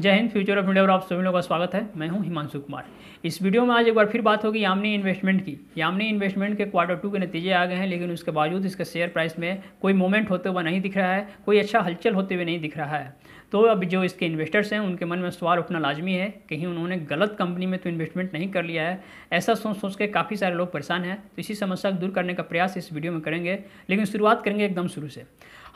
जय Hind future of India और आप सभी लोगों का स्वागत है मैं हूं हिमांशु कुमार इस वीडियो में आज एक बार फिर बात होगी यामनी इन्वेस्टमेंट की यामनी इन्वेस्टमेंट के क्वार्टर टू के नतीजे आ गए हैं लेकिन उसके बावजूद इसके शेयर प्राइस में कोई मूवमेंट होते हुए नहीं दिख रहा है कोई अच्छा हलचल होते हुए नहीं दिख रहा है तो अब जो इसके इन्वेस्टर्स हैं उनके मन में सवाल उठना लाजमी है कहीं उन्होंने गलत कंपनी में तो इन्वेस्टमेंट नहीं कर लिया है ऐसा सोच सोच के काफ़ी सारे लोग परेशान हैं तो इसी समस्या को दूर करने का प्रयास इस वीडियो में करेंगे लेकिन शुरुआत करेंगे एकदम शुरू से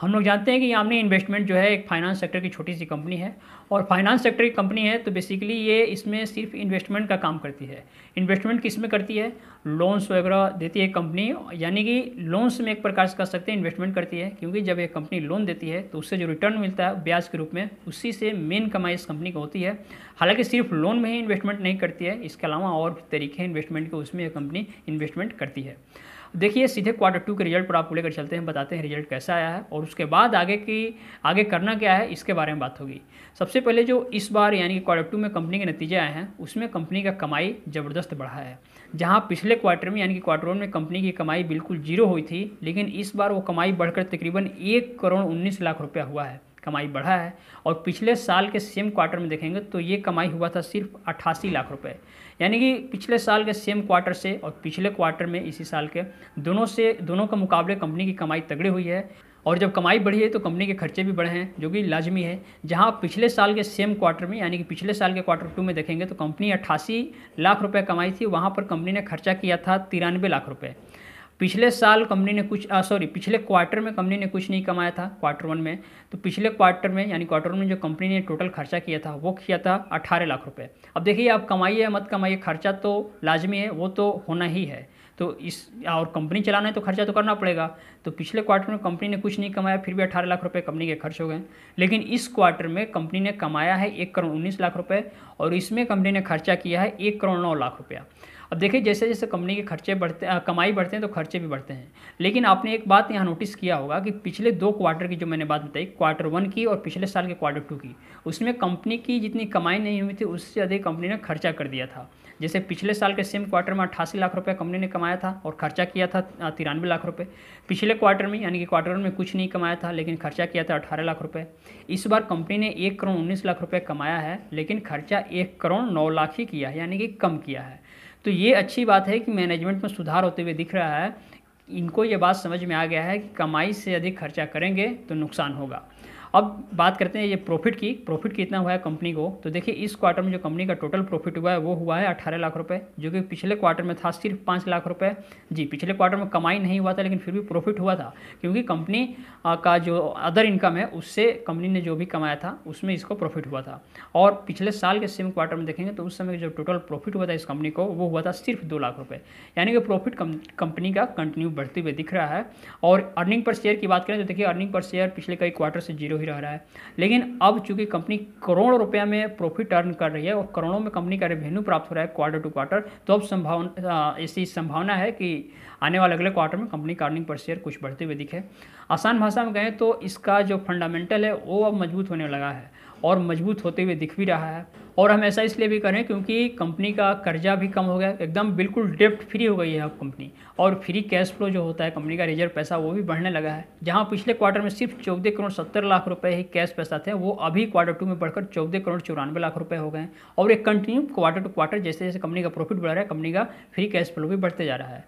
हम लोग जानते हैं कि यामनी इन्वेस्टमेंट जो है एक फाइनेंस सेक्टर की छोटी सी कंपनी है और फाइनेंस सेक्टर की कंपनी है तो बेसिकली ये इसमें सिर्फ इन्वेस्टमेंट का काम करती है इन्वेस्टमेंट किस में करती है लोन्स वगैरह देती है कंपनी यानी कि लोन्स में एक प्रकार से कर सकते हैं इन्वेस्टमेंट करती है क्योंकि जब एक कंपनी लोन देती है तो उससे जो रिटर्न मिलता है ब्याज के रूप में उसी से मेन कमाई इस कंपनी को होती है हालांकि सिर्फ लोन में ही इन्वेस्टमेंट नहीं करती है इसके अलावा और तरीके इन्वेस्टमेंट के उसमें यह कंपनी इन्वेस्टमेंट करती है देखिए सीधे क्वार्टर टू के रिजल्ट पर आपको लेकर चलते हैं बताते हैं रिजल्ट कैसा आया है और उसके बाद आगे की आगे करना क्या है इसके बारे में बात होगी सबसे पहले जो इस बार यानी कि क्वार्टर टू में कंपनी के नतीजे आए हैं उसमें कंपनी का कमाई ज़बरदस्त बढ़ा है जहाँ पिछले क्वार्टर में यानी कि क्वार्टर वन में कंपनी की कमाई बिल्कुल जीरो हुई थी लेकिन इस बार वो कमाई बढ़कर तकरीबन एक करोड़ उन्नीस लाख रुपया हुआ है कमाई बढ़ा है और पिछले साल के सेम क्वार्टर में देखेंगे तो ये कमाई हुआ था सिर्फ अट्ठासी लाख रुपए यानी कि पिछले साल के सेम क्वार्टर से और पिछले क्वार्टर में इसी साल के दोनों से दोनों के मुकाबले कंपनी की कमाई तगड़ी हुई है और जब कमाई बढ़ी है तो कंपनी के खर्चे भी बढ़े हैं जो कि लाजमी है जहां पिछले साल के सेम क्वार्टर में यानी कि पिछले साल के क्वार्टर टू में देखेंगे तो कंपनी अट्ठासी लाख रुपए कमाई थी वहां पर कंपनी ने खर्चा किया था तिरानवे लाख रुपए पिछले साल कंपनी ने कुछ सॉरी पिछले क्वार्टर में कंपनी ने कुछ नहीं कमाया था क्वार्टर वन में तो पिछले क्वार्टर में यानी क्वार्टर वन में जो कंपनी ने टोटल खर्चा किया था वो किया था अठारह लाख रुपये अब देखिए आप कमाइए मत कमाइए खर्चा तो लाजमी है वो तो होना ही है तो इस और कंपनी चलाना है तो खर्चा तो करना पड़ेगा तो पिछले क्वार्टर में कंपनी ने कुछ नहीं कमाया फिर भी अठारह लाख रुपए कंपनी के खर्च हो गए लेकिन इस क्वार्टर में कंपनी ने कमाया है एक करोड़ उन्नीस लाख रुपए और इसमें कंपनी ने खर्चा किया है एक करोड़ नौ लाख रुपया अब देखिए जैसे जैसे कंपनी के खर्चे बढ़ते आ, कमाई बढ़ते हैं तो खर्चे भी बढ़ते हैं लेकिन आपने एक बात यहाँ नोटिस किया होगा कि पिछले दो क्वार्टर की जो मैंने बात बताई क्वार्टर वन की और पिछले साल के क्वार्टर टू की उसमें कंपनी की जितनी कमाई नहीं हुई थी उससे अधिक कंपनी ने खर्चा कर दिया था जैसे पिछले साल के सेम क्वार्टर में अट्ठासी लाख रुपये कंपनी ने कमाया था और खर्चा किया था तिरानवे लाख रुपये पिछले क्वार्टर में यानी कि क्वार्टर में कुछ नहीं कमाया था लेकिन खर्चा किया था अठारह लाख रुपये इस बार कंपनी ने एक करोड़ उन्नीस लाख रुपये कमाया है लेकिन खर्चा एक करोड़ नौ लाख ही किया है यानी कि कम किया है तो ये अच्छी बात है कि मैनेजमेंट में सुधार होते हुए दिख रहा है इनको ये बात समझ में आ गया है कि कमाई से अधिक खर्चा करेंगे तो नुकसान होगा अब बात करते हैं ये प्रॉफिट की प्रॉफिट कितना हुआ है कंपनी को तो देखिए इस क्वार्टर में जो कंपनी का टोटल प्रॉफिट हुआ है वो हुआ है अठारह लाख रुपये जो कि पिछले क्वार्टर में था सिर्फ पाँच लाख रुपये जी पिछले क्वार्टर में कमाई नहीं हुआ था लेकिन फिर भी प्रॉफिट हुआ था क्योंकि कंपनी का जो अदर इनकम है उससे कंपनी ने जो भी कमाया था उसमें इसको प्रॉफिट हुआ था और पिछले साल के सेम क्वार्टर में देखेंगे तो उस समय जो टोटल प्रॉफिट हुआ था इस कंपनी को वो हुआ था सिर्फ दो लाख रुपये यानी कि प्रॉफिट कंपनी का कंटिन्यू बढ़ते हुए दिख रहा है और अर्निंग पर शेयर की बात करें तो देखिए अर्निंग पर शेयर पिछले कई क्वार्टर से जीरो ही रह रहा है लेकिन अब चूंकि कंपनी करोड़ों रुपया में प्रॉफिट टर्न कर रही है और करोड़ों में कंपनी का रेवेन्यू प्राप्त हो रहा है क्वार्टर टू क्वार्टर तो अब संभावना ऐसी संभावना है कि आने वाले अगले क्वार्टर में कंपनी का अर्निंग पर शेयर कुछ बढ़ते हुए दिखे आसान भाषा में कहें तो इसका जो फंडामेंटल है वो अब मजबूत होने लगा है और मजबूत होते हुए दिख भी रहा है और हम ऐसा इसलिए भी करें क्योंकि कंपनी का कर्जा भी कम हो गया एकदम बिल्कुल डेप्ट फ्री हो गई है अब कंपनी और फ्री कैश फ्लो जो होता है कंपनी का रिजर्व पैसा वो भी बढ़ने लगा है जहाँ पिछले क्वार्टर में सिर्फ चौदह करोड़ सत्तर लाख रुपये ही कैश पैसा थे वो अभी क्वार्टर टू में बढ़कर चौदह करोड़ चौरानवे लाख रुपये हो गए और एक कंटिन्यू क्वार्टर टू क्वार्टर जैसे जैसे कंपनी का प्रॉफिट बढ़ रहा है कंपनी का फ्री कैश फ्लो भी बढ़ते जा रहा है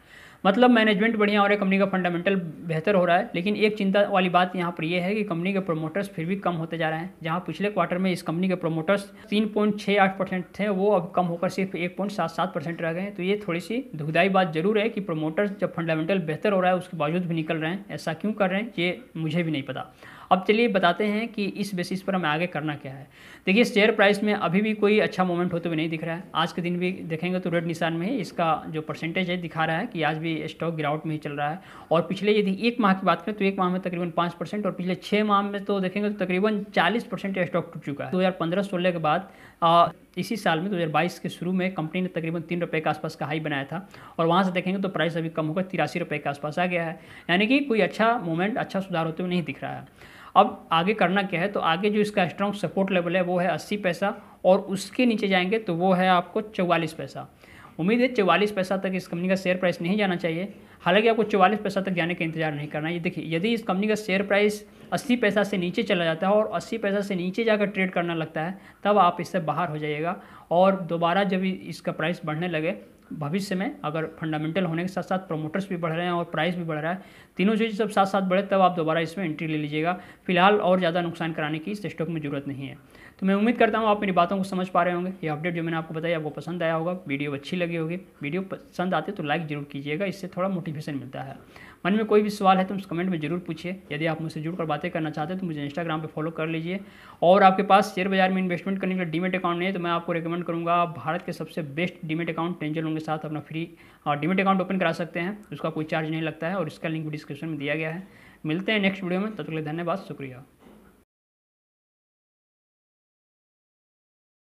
मतलब मैनेजमेंट बढ़िया हो रहा है कंपनी का फंडामेंटल बेहतर हो रहा है लेकिन एक चिंता वाली बात यहाँ पर यह है कि कंपनी के प्रोमोटर्स फिर भी कम होते जा रहे हैं जहाँ पिछले क्वार्टर में इस कंपनी के प्रोमोटर्स तीन पॉइंट छः आठ परसेंट थे वो अब कम होकर सिर्फ एक पॉइंट सात सात परसेंट रह गए तो ये थोड़ी सी दुखदाई बात जरूर है कि प्रोमोटर्स जब फंडामेंटल बेहतर हो रहा है उसके बावजूद भी निकल रहे हैं ऐसा क्यों कर रहे हैं ये मुझे भी नहीं पता अब चलिए बताते हैं कि इस बेसिस पर हमें आगे करना क्या है देखिए शेयर प्राइस में अभी भी कोई अच्छा मोमेंट होते हुए नहीं दिख रहा है आज के दिन भी देखेंगे तो रेड निशान में ही इसका जो परसेंटेज है दिखा रहा है कि आज भी स्टॉक गिरावट में ही चल रहा है और पिछले यदि एक माह की बात करें तो एक माह में तकरीबन पाँच परसेंट और पिछले छः माह में तो देखेंगे तो तकरीबन चालीस परसेंट स्टॉक टूट चुका है दो हज़ार पंद्रह सोलह के बाद इसी साल में 2022 के शुरू में कंपनी ने तकरीबन तीन रुपये के आसपास का हाई बनाया था और वहाँ से देखेंगे तो प्राइस अभी कम होकर तिरासी रुपये के आसपास आ गया है यानी कि कोई अच्छा मोमेंट अच्छा सुधार होते हुए नहीं दिख रहा है अब आगे करना क्या है तो आगे जो इसका स्ट्रॉन्ग सपोर्ट लेवल है वो है अस्सी पैसा और उसके नीचे जाएंगे तो वो है आपको चौवालीस पैसा उम्मीद है चौवालीस पैसा तक इस कंपनी का शेयर प्राइस नहीं जाना चाहिए हालांकि आपको चौवालीस पैसा तक जाने का इंतजार नहीं करना है देखिए यदि इस कंपनी का शेयर प्राइस अस्सी पैसा से नीचे चला जाता है और अस्सी पैसा से नीचे जाकर ट्रेड करना लगता है तब आप इससे बाहर हो जाइएगा और दोबारा जब इसका प्राइस बढ़ने लगे भविष्य में अगर फंडामेंटल होने के साथ साथ प्रमोटर्स भी बढ़ रहे हैं और प्राइस भी बढ़ रहा है तीनों चीज़ जब साथ साथ बढ़े तब आप दोबारा इसमें एंट्री ले लीजिएगा फिलहाल और ज़्यादा नुकसान कराने की इस स्टॉक में जरूरत नहीं है तो मैं उम्मीद करता हूँ आप मेरी बातों को समझ पा रहे होंगे ये अपडेट जो मैंने आपको बताया आपको पसंद आया होगा वीडियो अच्छी लगी होगी वीडियो पसंद आते तो लाइक जरूर कीजिएगा इससे थोड़ा मोटिवेशन मिलता है मन में कोई भी सवाल है तो उस कमेंट में ज़रूर पूछिए यदि आप मुझसे जुड़कर बातें करना चाहते हैं तो मुझे इंस्टाग्राम पर फॉलो कर लीजिए और आपके पास शेयर बाजार में इन्वेस्टमेंट करने के लिए डीमेट अकाउंट नहीं है तो मैं आपको रिकमेंड करूँगा भारत के सबसे बेस्ट डीमेट अकाउंट टेंजर लोन के साथ अपना फ्री डीमेट अकाउंट ओपन करा सकते हैं उसका कोई चार्ज नहीं लगता है और इसका लिंक डिस्क्रिप्शन में दिया गया है मिलते हैं नेक्स्ट वीडियो में तब तक के लिए धन्यवाद शुक्रिया